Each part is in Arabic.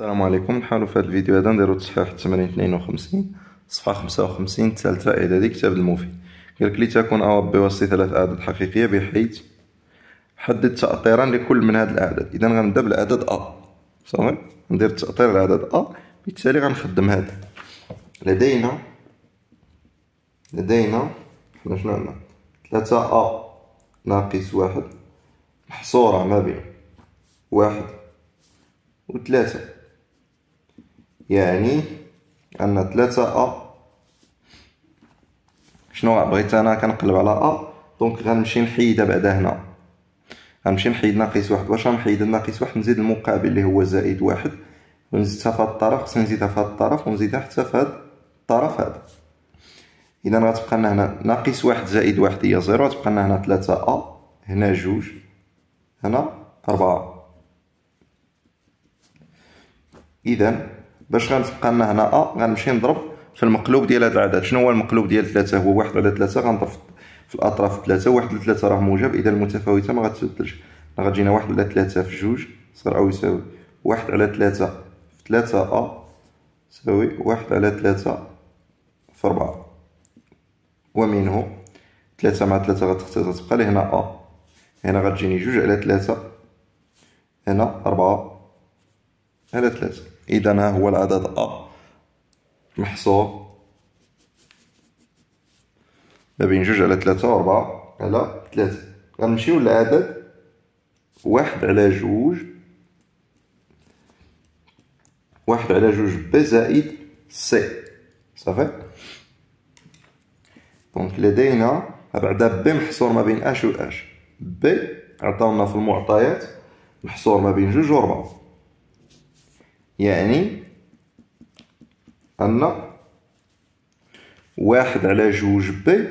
السلام عليكم نحاولوا في هذا الفيديو هذا نديرو تصحيح التمرين 52 صفحه 55 ثالثه اعدادي كتاب الموفي قالك تكون ا بي وسي ثلاث اعداد حقيقيه بحيث حدد تأطيرا لكل من هاد الاعداد اذا غنبدا بالعدد ا صافي ندير تأطير العدد ا بالتالي غنخدم هذا لدينا لدينا حنا شنو عندنا 3 ا ناقص واحد محصوره ما بين واحد وثلاثه يعني أن ثلاثة أ شنو بغيت أنا كنقلب على أ دونك غنمشي نحيدها بعدا هنا غنمشي نحيد ناقص واحد واش غنحيد ناقص واحد نزيد المقابل اللي هو زائد واحد ونزيدها في هاد الطرف خصني نزيدها في هاد الطرف ونزيدها حتى في هاد الطرف هذا اذا غتبقى لنا هنا ناقص واحد زائد واحد هي زيرو غتبقى لنا هنا ثلاثة أ هنا جوج هنا أربعة اذا باش غنبقى انا هنا ا غنمشي نضرب في المقلوب ديال هذا العدد شنو هو المقلوب ديال 3 هو 1 على 3 غنضرب في الاطراف 3 1 على 3 راه موجب اذا المتفاوته ما غتبدلش غتجينا 1 على 3 في 2 صغر او يساوي 1 على 3 في 3 ا يساوي 1 على 3 في 4 ومنه 3 مع 3 غتختار تبقى لي هنا ا هنا غتجيني 2 على 3 هنا 4 على 3 إذا ها هو العدد أ محصور ما بين جوج على ثلاثة وربعة على ثلاثة غنمشيو للعدد واحد على جوج واحد على جوج ب زائد سي صافي دونك لدينا بعدا ب محصور ما بين اش و اش ب عطاونا في المعطيات محصور ما بين جوج و ربعة يعني أن واحد على جوج بي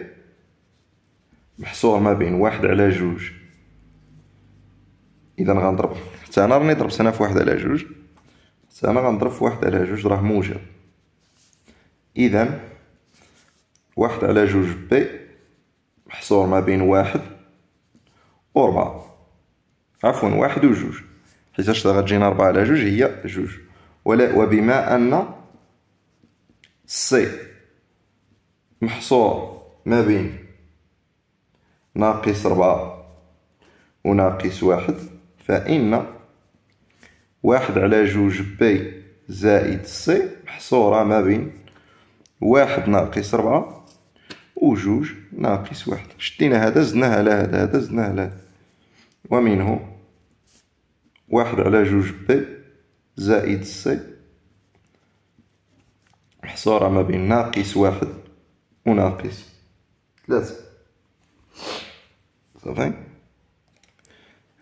محصور ما بين واحد على جوج إذا غنضرب حتى أنا راني ضربت هنا في واحد على جوج حتى أنا غنضرب في واحد على جوج راه موجب إذا واحد على جوج بي محصور ما بين واحد وربعة عفوا واحد وجوج حيتاش غتجينا ربعة على جوج هي جوج وبما أن سي محصور ما بين ناقص ربعة وناقص واحد فإن واحد على جوج بي زائد سي محصورة ما بين واحد ناقص ربعة وجوج ناقص واحد شدينا هذا زدناها على هذا هذا زدناه على ومنه واحد على جوج بي زائد سي محصورة ما بين ناقص واحد وناقص ثلاثة صافي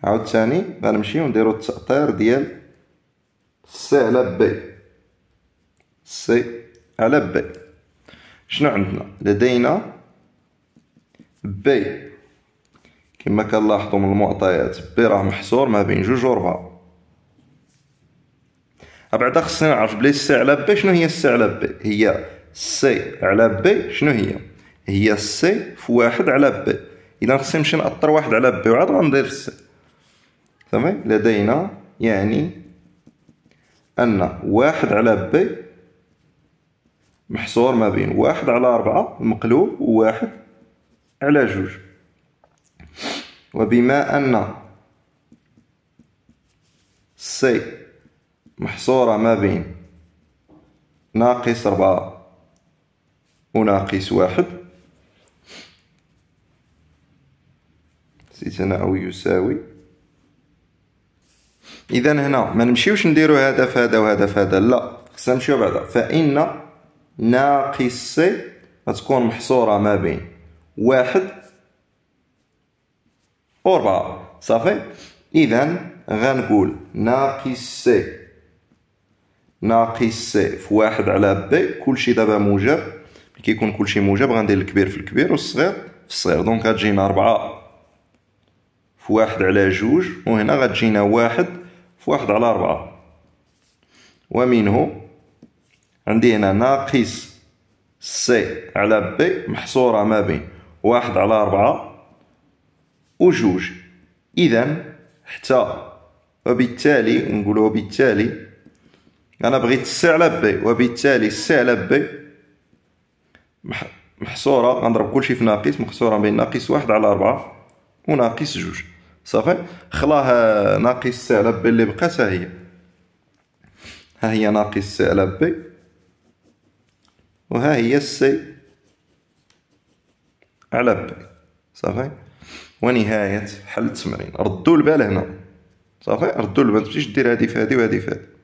عاود ثاني غنمشيو نديرو التأطير ديال سي على بي سي على بي شنو عندنا لدينا بي كما كنلاحظو من المعطيات بي راه محصور ما بين جوج و 4 بعدا خصنا نعرف بلي سي على بي شنو هي سي على بي هي سي على بي شنو هي هي سي في واحد على بي اذا خصني نمشي نأطر واحد على بي وعاد غندير سي تمام لدينا يعني ان واحد على بي محصور ما بين واحد على أربعة مقلوب وواحد على جوج وبما أن سي محصورة ما بين ناقص ربعة وناقص واحد نسيت هنا أو يساوي إذا هنا ما نمشيوش نديرو هذا في هذا وهذا في هذا لا خصنا نمشيو بعدا فإن ناقص سي غتكون محصورة ما بين واحد ربعة صافي إذا غنقول ناقص سي ناقص في واحد على بي كلشي دابا موجب ملي كيكون كلشي موجب غندير الكبير في الكبير والصغير في الصغير دونك غتجينا ربعة في واحد على جوج وهنا غتجينا واحد في واحد على ربعة ومنه عندي هنا ناقص سي على بي محصورة ما بين واحد على ربعة وجوج إذا حتى وبالتالي نقولوا بالتالي انا بغيت السي على بي وبالتالي السي على بي محصوره غنضرب كلشي في ناقص محصوره بين ناقص واحد على ربعة وناقص جوج صافي خلاها ناقص سي على بي اللي ها هي ها هي ناقص سي على بي وها هي السي على بي صافي ونهايه حل التمرين ردوا البال هنا صافي ردوا البال متمشيش دير هادي في هادي وهذه في هادي